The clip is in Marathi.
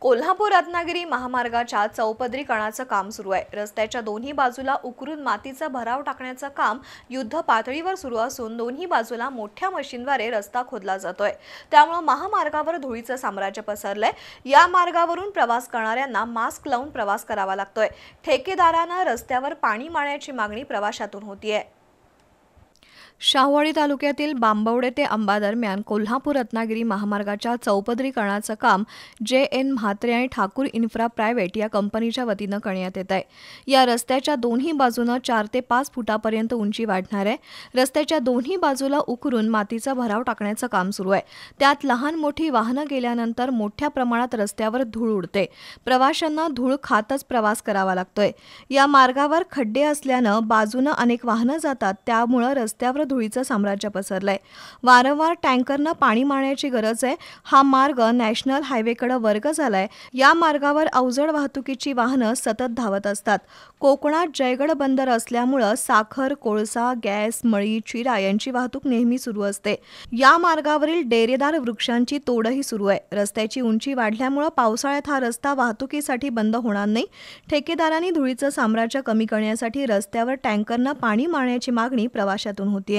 कोल्हापूर रत्नागिरी महामार्गाच्या चौपदरीकरणाचं काम सुरू आहे रस्त्याच्या दोन्ही बाजूला उकरून मातीचा भराव टाकण्याचं काम युद्ध पातळीवर सुरू असून दोन्ही बाजूला मोठ्या मशीनद्वारे रस्ता खोदला जातोय त्यामुळे महामार्गावर धुळीचं साम्राज्य पसरलंय या मार्गावरून प्रवास करणाऱ्यांना मास्क लावून प्रवास करावा लागतोय ठेकेदारांना रस्त्यावर पाणी मारण्याची मागणी प्रवाशातून होतीये शाहवाडी तालुक्यातील बांबवडे ते अंबा दरम्यान कोल्हापूर रत्नागिरी महामार्गाच्या चौपदरीकरणाचं काम जे एन म्हात्रे आणि ठाकूर इन्फ्रा प्रायव्हेट या कंपनीच्या वतीनं करण्यात येत आहे या रस्त्याच्या दोन्ही बाजूनं चार ते पाच फुटापर्यंत उंची वाढणार आहे रस्त्याच्या दोन्ही बाजूला उकरून मातीचा भराव टाकण्याचं काम सुरू आहे त्यात लहान मोठी वाहनं गेल्यानंतर मोठ्या प्रमाणात रस्त्यावर धूळ उडते प्रवाशांना धूळ खातच प्रवास करावा लागतोय या मार्गावर खड्डे असल्यानं बाजूनं अनेक वाहनं जातात त्यामुळं रस्त्यावर धुळीचं साम्राज्य पसरलंय वारंवार टँकरनं पाणी मारण्याची गरज आहे हा मार्ग नॅशनल हायवेकडे वर्ग झालाय या मार्गावर अवजड वाहतुकीची वाहनं सतत धावत असतात कोकणात जयगड बंदर असल्यामुळं साखर कोळसा गॅस मळी चिरा यांची वाहतूक नेहमी सुरू असते या मार्गावरील डेरेदार वृक्षांची तोडही सुरू आहे रस्त्याची उंची वाढल्यामुळं पावसाळ्यात हा रस्ता वाहतुकीसाठी बंद होणार नाही ठेकेदारांनी धुळीचं साम्राज्य कमी करण्यासाठी रस्त्यावर टँकरनं पाणी मारण्याची मागणी प्रवाशातून होती